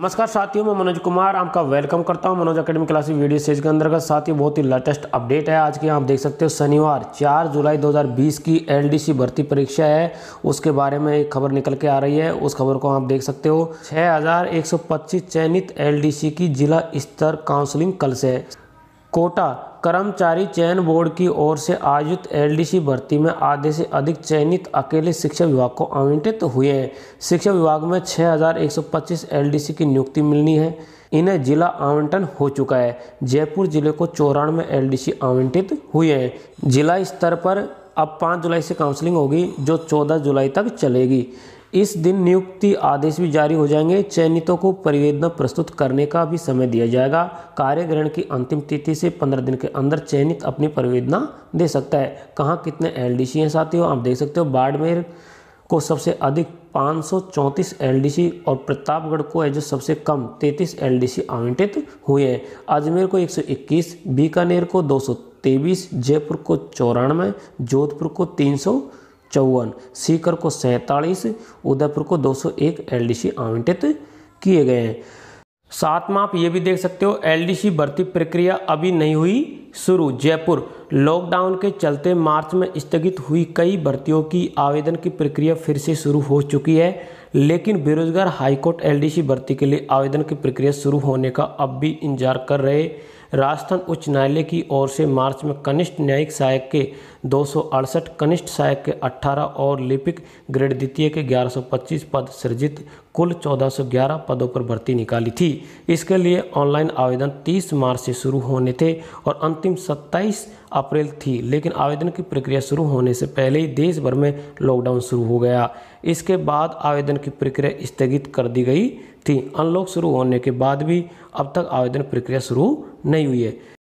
नमस्कार साथियों मैं मनोज कुमार आपका वेलकम करता हूं Manoj academy classic video series के अंतर्गत साथियों बहुत ही लेटेस्ट अपडेट है आज की आप देख सकते हो शनिवार 4 जुलाई 2020 की एलडीसी भर्ती परीक्षा है उसके बारे में एक खबर निकल के आ रही है उस खबर को आप देख सकते हो 6125 चयनित एल की जिला स्तर काउंसिलिंग कल से कोटा कर्मचारी चयन बोर्ड की ओर से आयोजित एलडीसी भर्ती में आधे से अधिक चयनित अकेले शिक्षा विभाग को आवंटित हुए हैं शिक्षा विभाग में 6,125 एलडीसी की नियुक्ति मिलनी है इन्हें जिला आवंटन हो चुका है जयपुर जिले को चौरानवे एलडीसी आवंटित हुए हैं जिला स्तर पर अब पाँच जुलाई से काउंसलिंग होगी जो चौदह जुलाई तक चलेगी इस दिन नियुक्ति आदेश भी जारी हो जाएंगे चयनितों को परिवेदना प्रस्तुत करने का भी समय दिया जाएगा कार्य ग्रहण की अंतिम तिथि से पंद्रह दिन के अंदर चयनित अपनी परिवेदना दे सकता है कहाँ कितने एल डी सी हैं आप देख सकते हो बाड़मेर को सबसे अधिक पाँच सौ चौंतीस एल और प्रतापगढ़ को है जो सबसे कम तैंतीस एल आवंटित हुए हैं अजमेर को 121 बीकानेर को दो तेईस जयपुर को चौरानवे जोधपुर को तीन सौ चौवन सीकर को सैंतालीस उदयपुर को 201 एलडीसी आवंटित किए गए हैं साथ में आप ये भी देख सकते हो एलडीसी भर्ती प्रक्रिया अभी नहीं हुई शुरू जयपुर लॉकडाउन के चलते मार्च में स्थगित हुई कई भर्तियों की आवेदन की प्रक्रिया फिर से शुरू हो चुकी है लेकिन बेरोजगार हाईकोर्ट एलडीसी भर्ती के लिए आवेदन की प्रक्रिया शुरू होने का अब भी इंतजार कर रहे राजस्थान उच्च न्यायालय की ओर से मार्च में कनिष्ठ न्यायिक सहायक के दो कनिष्ठ सहायक के 18 और लिपिक ग्रेड द्वितीय के 1125 पद सृजित कुल 1411 पदों पर भर्ती निकाली थी इसके लिए ऑनलाइन आवेदन 30 मार्च से शुरू होने थे और अंतिम 27 अप्रैल थी लेकिन आवेदन की प्रक्रिया शुरू होने से पहले ही देश भर में लॉकडाउन शुरू हो गया इसके बाद आवेदन की प्रक्रिया स्थगित कर दी गई थी अनलॉक शुरू होने के बाद भी अब तक आवेदन प्रक्रिया शुरू नहीं हुई है